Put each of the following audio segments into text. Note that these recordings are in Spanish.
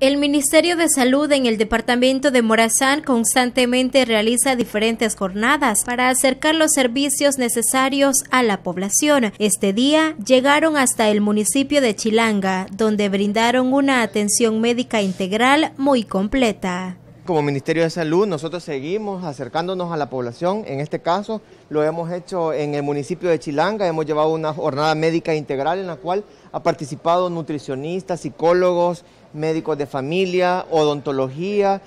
El Ministerio de Salud en el Departamento de Morazán constantemente realiza diferentes jornadas para acercar los servicios necesarios a la población. Este día llegaron hasta el municipio de Chilanga, donde brindaron una atención médica integral muy completa como Ministerio de Salud, nosotros seguimos acercándonos a la población. En este caso, lo hemos hecho en el municipio de Chilanga. Hemos llevado una jornada médica integral en la cual ha participado nutricionistas, psicólogos, médicos de familia, odontología,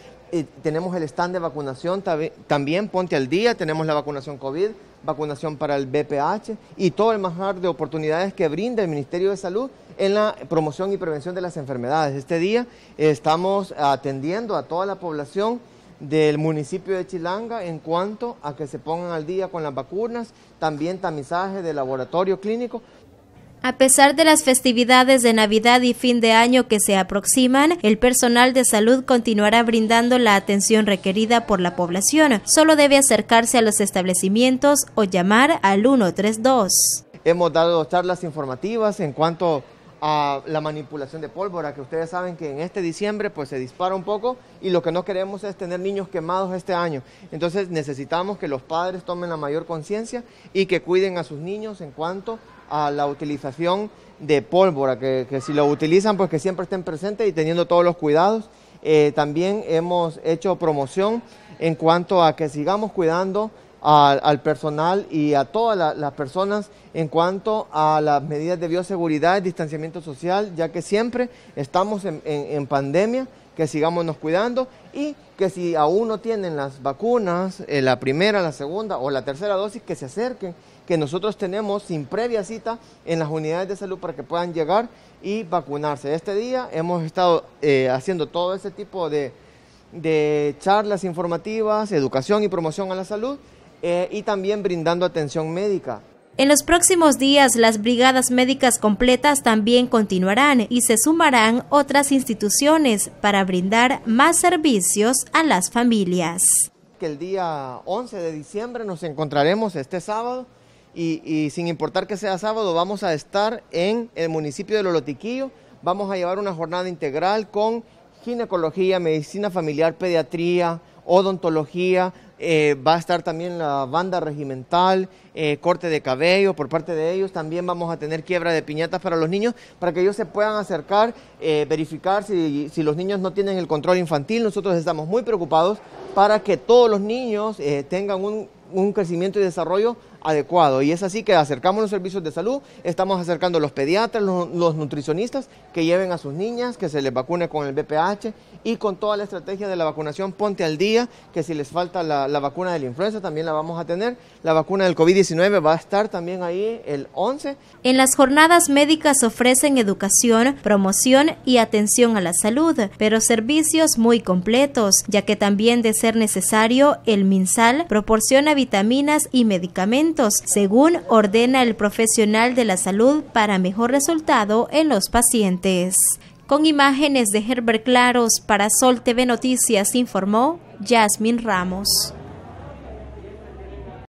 tenemos el stand de vacunación también, ponte al día, tenemos la vacunación COVID, vacunación para el BPH y todo el manjar de oportunidades que brinda el Ministerio de Salud en la promoción y prevención de las enfermedades. Este día eh, estamos atendiendo a toda la población del municipio de Chilanga en cuanto a que se pongan al día con las vacunas, también tamizaje de laboratorio clínico a pesar de las festividades de Navidad y fin de año que se aproximan, el personal de salud continuará brindando la atención requerida por la población. Solo debe acercarse a los establecimientos o llamar al 132. Hemos dado charlas informativas en cuanto a la manipulación de pólvora, que ustedes saben que en este diciembre pues se dispara un poco y lo que no queremos es tener niños quemados este año. Entonces necesitamos que los padres tomen la mayor conciencia y que cuiden a sus niños en cuanto a a la utilización de pólvora, que, si lo utilizan, pues que siempre estén presentes y teniendo todos los cuidados. Eh, también hemos hecho promoción en cuanto a que sigamos cuidando al, personal y a todas las personas en cuanto a las medidas de bioseguridad, y distanciamiento social, ya que siempre estamos en, pandemia, que nos cuidando y que si aún no tienen las vacunas, eh, la primera, la segunda o la tercera dosis, que se acerquen, que nosotros tenemos sin previa cita en las unidades de salud para que puedan llegar y vacunarse. Este día hemos estado eh, haciendo todo ese tipo de, de charlas informativas, educación y promoción a la salud eh, y también brindando atención médica. En los próximos días, las brigadas médicas completas también continuarán y se sumarán otras instituciones para brindar más servicios a las familias. El día 11 de diciembre nos encontraremos este sábado y sin importar que sea sábado, vamos a estar en el municipio de Lolotiquillo. Vamos a llevar una jornada integral con ginecología, medicina familiar, pediatría, odontología, eh, va a estar también la banda regimental, eh, corte de cabello por parte de ellos, también vamos a tener quiebra de piñatas para los niños, para que ellos se puedan acercar, eh, verificar si, los niños no tienen el control infantil. Nosotros estamos muy preocupados para que todos los niños tengan un, un crecimiento y desarrollo adecuado. Y es así que acercamos los servicios de salud, estamos acercando los pediatras, los, nutricionistas que lleven a sus niñas, que se les vacune con el BPH y con toda la estrategia de la vacunación ponte al día, que si les falta la, la vacuna de la influenza también la vamos a tener, la vacuna del COVID-19 va a estar también ahí el 11. En las jornadas médicas ofrecen educación, promoción y atención a la salud, pero servicios muy completos, ya que también de ser necesario el MinSal proporciona vitaminas y medicamentos según ordena el profesional de la salud para mejor resultado en los pacientes. Con imágenes de Herbert Claros para Sol TV Noticias informó Yasmin Ramos.